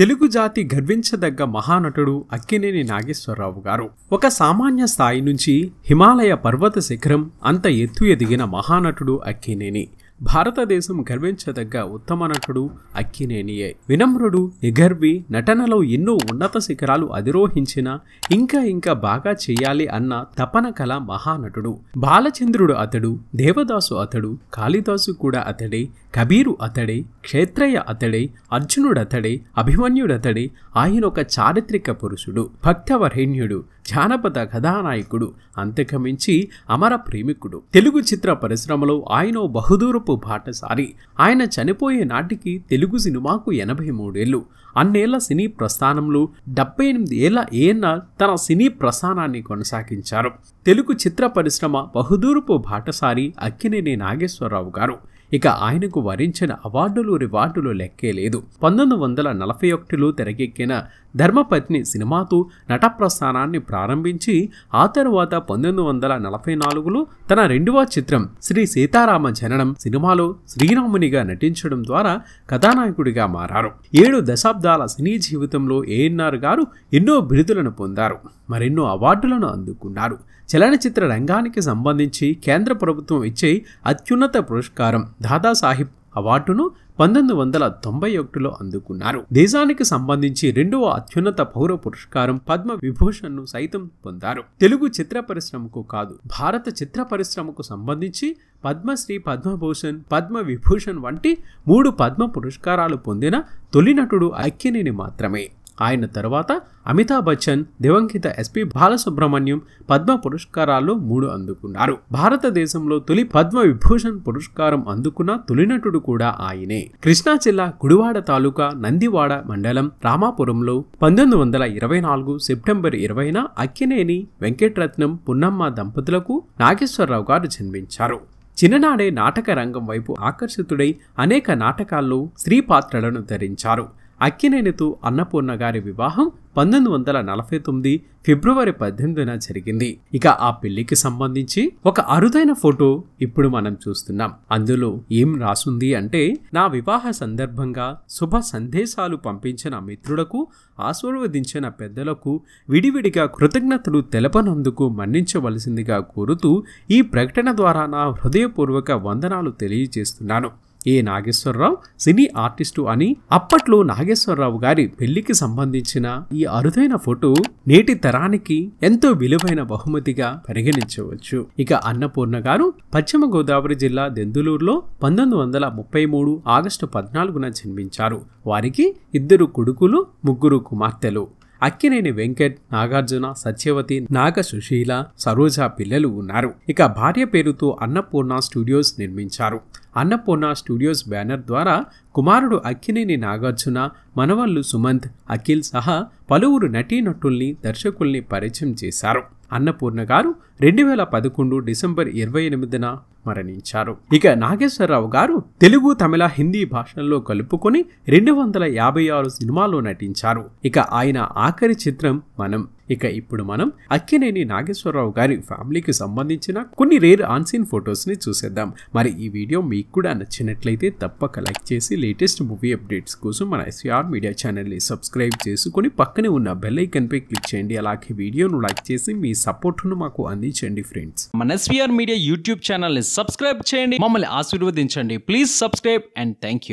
తెలుగు జాతి గర్వించదగ్గ మహానటుడు అక్కినేని నాగేశ్వరరావు గారు ఒక సామాన్య స్థాయి నుంచి హిమాలయ పర్వత శిఖరం అంత ఎత్తు ఎదిగిన మహానటుడు అక్కినేని భారతదేశం గర్వించదగ్గ ఉత్తమ నటుడు అక్కినేనియే వినమ్రుడు నిగర్వి నటనలో ఎన్నో ఉన్నత శిఖరాలు అధిరోహించిన ఇంకా ఇంకా బాగా చేయాలి అన్న తపన కల మహానటుడు బాలచంద్రుడు అతడు దేవదాసు అతడు కాళిదాసు కూడా అతడే కబీరు అతడే క్షేత్రయ్య అతడే అర్జునుడతడే అభిమన్యుడతడే ఆయన ఒక చారిత్రక పురుషుడు భక్తవర్హిణ్యుడు జానపద కథానాయకుడు అంతకమించి అమర ప్రేమికుడు తెలుగు చిత్ర పరిశ్రమలో ఆయన బహుదూరపు బాటసారి ఆయన చనిపోయే నాటికి తెలుగు సినిమాకు ఎనభై మూడేళ్లు అన్నేళ్ల సినీ ప్రస్థానంలో డెబ్బై ఎనిమిది ఏళ్ల ఏఎన్న తన సినీ ప్రస్థానాన్ని కొనసాగించారు తెలుగు చిత్ర పరిశ్రమ బహుదూరుపు బాటసారి అక్కినేని నాగేశ్వరరావు గారు ఇక ఆయనకు వరించిన అవార్డులు రివార్డులు లెక్కే లేదు పంతొమ్మిది వందల నలభై ఒకటిలో తెరకెక్కిన ధర్మపత్ని సినిమాతో నటప్రస్థానాన్ని ప్రారంభించి ఆ తరువాత పంతొమ్మిది వందల నలభై నాలుగులో తన రెండవ చిత్రం శ్రీ సీతారామ జననం సినిమాలో శ్రీరామునిగా నటించడం ద్వారా కథానాయకుడిగా మారారు ఏడు దశాబ్దాల సినీ జీవితంలో ఏఎన్ఆర్ గారు ఎన్నో బిరుదులను పొందారు మరెన్నో అవార్డులను అందుకున్నారు చలనచిత్ర రంగానికి సంబంధించి కేంద్ర ప్రభుత్వం ఇచ్చే అత్యున్నత పురస్కారం దాదాసాహెబ్ అవార్డును పంతొమ్మిది వందల తొంభై ఒకటిలో అందుకున్నారు దేశానికి సంబంధించి రెండవ అత్యున్నత పౌర పురస్కారం పద్మ విభూషణ్ను సైతం పొందారు తెలుగు చిత్ర పరిశ్రమకు కాదు భారత చిత్ర పరిశ్రమకు సంబంధించి పద్మశ్రీ పద్మభూషణ్ పద్మ విభూషణ్ వంటి మూడు పద్మ పురస్కారాలు పొందిన తొలి నటుడు ఐక్యనేని మాత్రమే ఆయన తర్వాత అమితాబ్ బచ్చన్ దివంగిత ఎస్పి బాలసుబ్రహ్మణ్యం పద్మ పురస్కారాలు మూడు అందుకున్నారు భారతదేశంలో తొలి పద్మ విభూషణ్ పురస్కారం అందుకున్న తొలి నటుడు కూడా ఆయనే కృష్ణా జిల్లా గుడివాడ తాలూకా నందివాడ మండలం రామాపురంలో పంతొమ్మిది వందల ఇరవై నాలుగు సెప్టెంబర్ ఇరవైన అక్కినేని వెంకటరత్నం పున్నమ్మ దంపతులకు నాగేశ్వరరావు గారు జన్మించారు చిన్ననాడే నాటక రంగం వైపు ఆకర్షితుడై అనేక నాటకాల్లో స్త్రీ పాత్రలను ధరించారు అక్కినేనితో అన్నపూర్ణ గారి వివాహం పంతొమ్మిది వందల నలభై తొమ్మిది ఫిబ్రవరి పద్దెనిమిదిన జరిగింది ఇక ఆ పెళ్లికి సంబంధించి ఒక అరుదైన ఫోటో ఇప్పుడు మనం చూస్తున్నాం అందులో ఏం రాసుంది అంటే నా వివాహ సందర్భంగా శుభ సందేశాలు పంపించిన మిత్రులకు ఆశీర్వదించిన పెద్దలకు విడివిడిగా కృతజ్ఞతలు తెలపనందుకు మన్నించవలసిందిగా కోరుతూ ఈ ప్రకటన ద్వారా నా హృదయపూర్వక వందనాలు తెలియజేస్తున్నాను ఏ నాగేశ్వరరావు సినీ ఆర్టిస్టు అని అప్పట్లో నాగేశ్వరరావు గారి పెళ్లికి సంబంధించిన ఈ అరుదైన ఫోటో నేటి తరానికి ఎంతో విలువైన బహుమతిగా పరిగణించవచ్చు ఇక అన్నపూర్ణ గారు పశ్చిమ గోదావరి జిల్లా దెందులూరులో పంతొమ్మిది వందల ముప్పై మూడు ఆగస్టు పద్నాలుగున జన్మించారు వారికి ఇద్దరు కొడుకులు ముగ్గురు కుమార్తెలు అక్కినేని వెంకట్ నాగార్జున సత్యవతి నాగ సుశీల సరోజ పిల్లలు ఉన్నారు ఇక భార్య పేరుతో అన్నపూర్ణ స్టూడియోస్ నిర్మించారు అన్నపూర్ణ స్టూడియోస్ బ్యానర్ ద్వారా కుమారుడు అక్కినేని నాగార్జున మనవళ్ళు సుమంత్ అఖిల్ సహా పలువురు నటీనటుల్ని దర్శకుల్ని పరిచయం చేశారు అన్నపూర్ణ గారు రెండు వేల పదకొండు డిసెంబర్ ఇరవై ఎనిమిదిన మరణించారు ఇక నాగేశ్వరరావు గారు తెలుగు తమిళ హిందీ భాషల్లో కలుపుకొని రెండు వందల యాభై ఆరు సినిమాల్లో నటించారు ఇక ఆయన ఆఖరి చిత్రం మనం ఇక ఇప్పుడు మనం అక్కినేని నాగేశ్వరరావు గారి ఫ్యామిలీకి సంబంధించిన కొన్ని రేర్ ఆన్సీన్ ఫొటోస్ని చూసేద్దాం మరి ఈ వీడియో మీకు కూడా నచ్చినట్లయితే తప్పక లైక్ చేసి లేటెస్ట్ మూవీ అప్డేట్స్ కోసం మన ఎస్ఆర్ మీడియా ఛానల్ని సబ్స్క్రైబ్ చేసుకుని పక్కనే ఉన్న బెల్ పై క్లిక్ చేయండి అలాగే వీడియోను లైక్ చేసి మీ సపోర్ట్ను మాకు అందించండి ఫ్రెండ్స్ మన ఎస్విఆర్ మీడియా యూట్యూబ్ ఛానల్ని సబ్స్క్రైబ్ చేయండి మమ్మల్ని ఆశీర్వదించండి please subscribe and thank you